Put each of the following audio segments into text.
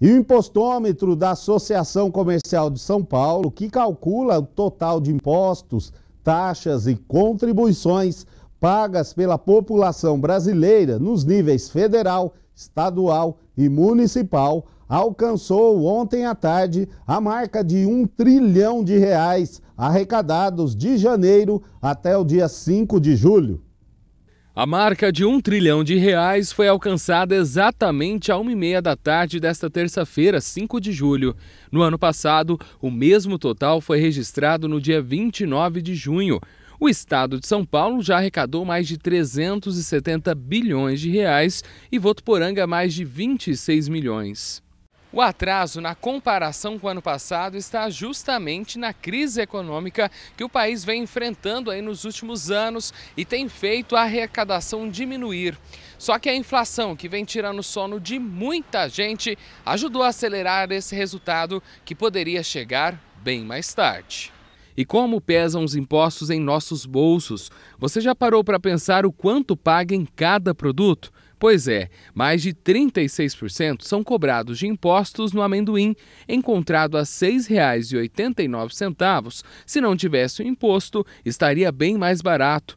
E o impostômetro da Associação Comercial de São Paulo, que calcula o total de impostos, taxas e contribuições pagas pela população brasileira nos níveis federal, estadual e municipal, alcançou ontem à tarde a marca de um trilhão de reais arrecadados de janeiro até o dia 5 de julho. A marca de um trilhão de reais foi alcançada exatamente à uma e meia da tarde desta terça-feira, 5 de julho. No ano passado, o mesmo total foi registrado no dia 29 de junho. O estado de São Paulo já arrecadou mais de 370 bilhões de reais e Votuporanga mais de 26 milhões. O atraso na comparação com o ano passado está justamente na crise econômica que o país vem enfrentando aí nos últimos anos e tem feito a arrecadação diminuir. Só que a inflação, que vem tirando o sono de muita gente, ajudou a acelerar esse resultado que poderia chegar bem mais tarde. E como pesam os impostos em nossos bolsos? Você já parou para pensar o quanto paga em cada produto? Pois é, mais de 36% são cobrados de impostos no amendoim, encontrado a R$ 6,89. Se não tivesse o imposto, estaria bem mais barato.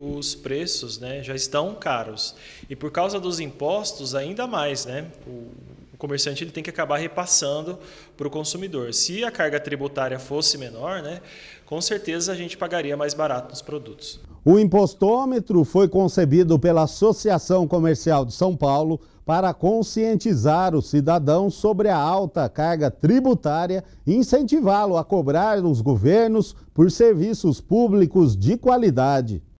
os preços né, já estão caros. E por causa dos impostos, ainda mais, né? O, comerciante ele tem que acabar repassando para o consumidor. Se a carga tributária fosse menor, né, com certeza a gente pagaria mais barato nos produtos. O impostômetro foi concebido pela Associação Comercial de São Paulo para conscientizar o cidadão sobre a alta carga tributária e incentivá-lo a cobrar os governos por serviços públicos de qualidade.